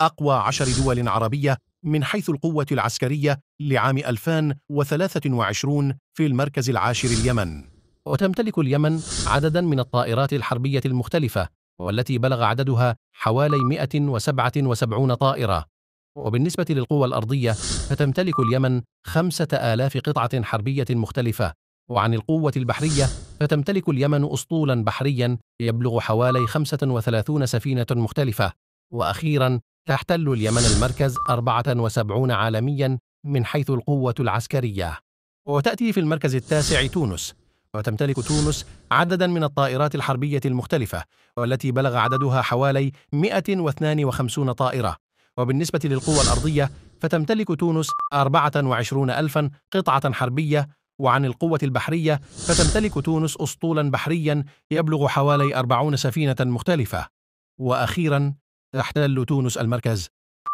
أقوى عشر دول عربية من حيث القوة العسكرية لعام 2023 في المركز العاشر اليمن وتمتلك اليمن عددا من الطائرات الحربية المختلفة والتي بلغ عددها حوالي 177 طائرة وبالنسبة للقوى الأرضية فتمتلك اليمن 5000 قطعة حربية مختلفة وعن القوة البحرية فتمتلك اليمن أسطولا بحريا يبلغ حوالي 35 سفينة مختلفة وأخيرا تحتل اليمن المركز 74 عالميا من حيث القوة العسكرية وتأتي في المركز التاسع تونس وتمتلك تونس عددا من الطائرات الحربية المختلفة والتي بلغ عددها حوالي 152 طائرة وبالنسبة للقوة الأرضية فتمتلك تونس 24 ألفا قطعة حربية وعن القوة البحرية فتمتلك تونس أسطولا بحريا يبلغ حوالي 40 سفينة مختلفة وأخيرا تحتل تونس المركز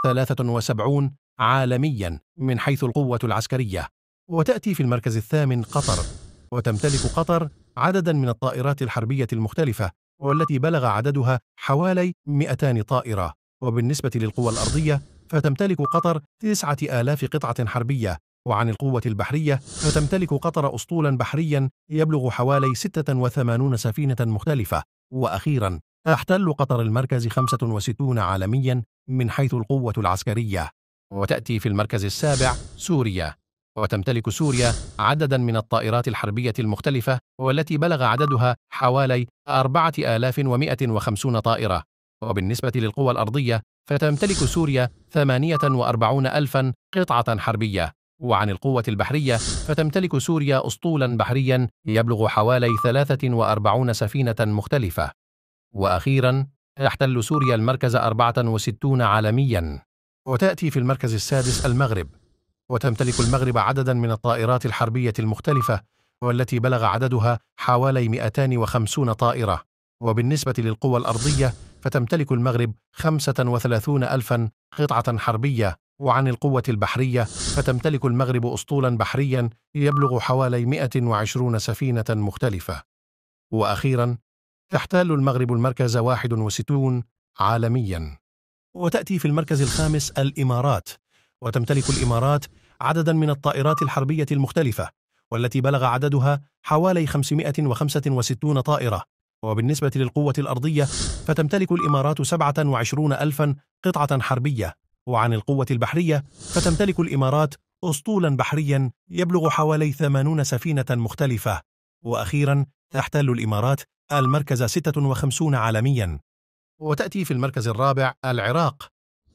73 عالميا من حيث القوة العسكرية وتأتي في المركز الثامن قطر وتمتلك قطر عددا من الطائرات الحربية المختلفة والتي بلغ عددها حوالي 200 طائرة وبالنسبة للقوى الأرضية فتمتلك قطر 9000 قطعة حربية وعن القوة البحرية فتمتلك قطر أسطولا بحريا يبلغ حوالي 86 سفينة مختلفة وأخيرا تحتل قطر المركز 65 عالميا من حيث القوة العسكرية وتأتي في المركز السابع سوريا وتمتلك سوريا عددا من الطائرات الحربية المختلفة والتي بلغ عددها حوالي 4150 طائرة وبالنسبة للقوى الأرضية فتمتلك سوريا 48000 قطعة حربية وعن القوة البحرية فتمتلك سوريا أسطولا بحريا يبلغ حوالي 43 سفينة مختلفة وأخيرا تحتل سوريا المركز 64 عالميا وتأتي في المركز السادس المغرب وتمتلك المغرب عددا من الطائرات الحربية المختلفة والتي بلغ عددها حوالي 250 طائرة وبالنسبة للقوى الأرضية فتمتلك المغرب 35 ألفا قطعة حربية وعن القوة البحرية فتمتلك المغرب أسطولا بحريا يبلغ حوالي 120 سفينة مختلفة وأخيرا تحتل المغرب المركز 61 عالميا وتأتي في المركز الخامس الإمارات وتمتلك الإمارات عددا من الطائرات الحربية المختلفة والتي بلغ عددها حوالي 565 طائرة وبالنسبة للقوة الأرضية فتمتلك الإمارات 27 ألفا قطعة حربية وعن القوة البحرية فتمتلك الإمارات أسطولا بحريا يبلغ حوالي 80 سفينة مختلفة وأخيرا تحتل الإمارات المركز 56 عالميا وتأتي في المركز الرابع العراق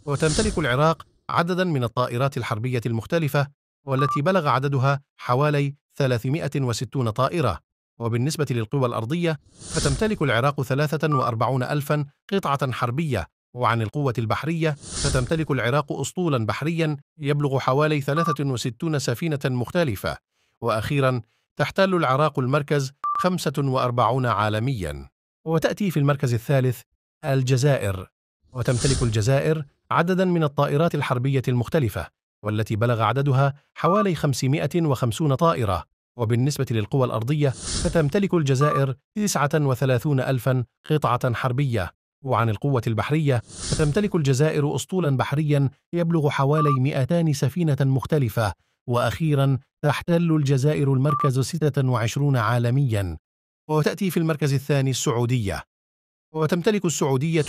وتمتلك العراق عددا من الطائرات الحربية المختلفة والتي بلغ عددها حوالي 360 طائرة وبالنسبة للقوى الأرضية فتمتلك العراق 43 ألفا قطعة حربية وعن القوة البحرية فتمتلك العراق أسطولا بحريا يبلغ حوالي 63 سفينة مختلفة وأخيرا تحتل العراق المركز 45 عالميا وتأتي في المركز الثالث الجزائر وتمتلك الجزائر عددا من الطائرات الحربية المختلفة والتي بلغ عددها حوالي 550 طائرة وبالنسبة للقوى الأرضية فتمتلك الجزائر 39 ألفا قطعة حربية وعن القوة البحرية فتمتلك الجزائر أسطولا بحريا يبلغ حوالي 200 سفينة مختلفة وأخيرا تحتل الجزائر المركز 26 عالميا وتأتي في المركز الثاني السعودية وتمتلك السعودية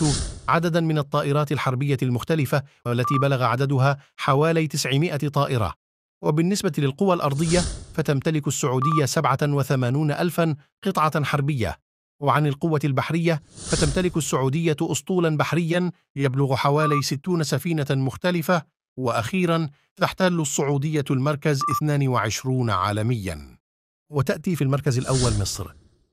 عددا من الطائرات الحربية المختلفة والتي بلغ عددها حوالي 900 طائرة وبالنسبة للقوى الأرضية فتمتلك السعودية 87 ألفا قطعة حربية وعن القوة البحرية فتمتلك السعودية أسطولا بحريا يبلغ حوالي 60 سفينة مختلفة وأخيرا تحتل السعودية المركز 22 عالميا وتأتي في المركز الأول مصر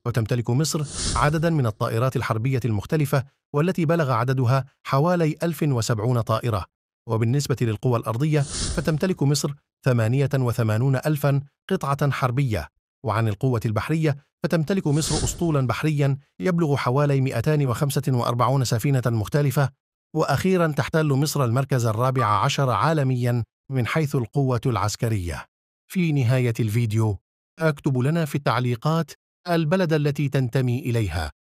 وتمتلك مصر عددا من الطائرات الحربية المختلفة والتي بلغ عددها حوالي 1070 طائرة وبالنسبة للقوى الأرضية فتمتلك مصر 88 ألفا قطعة حربية وعن القوة البحرية فتمتلك مصر أسطولا بحريا يبلغ حوالي 245 سفينة مختلفة وأخيرا تحتل مصر المركز الرابع عشر عالميا من حيث القوة العسكرية في نهاية الفيديو أكتب لنا في التعليقات البلد التي تنتمي إليها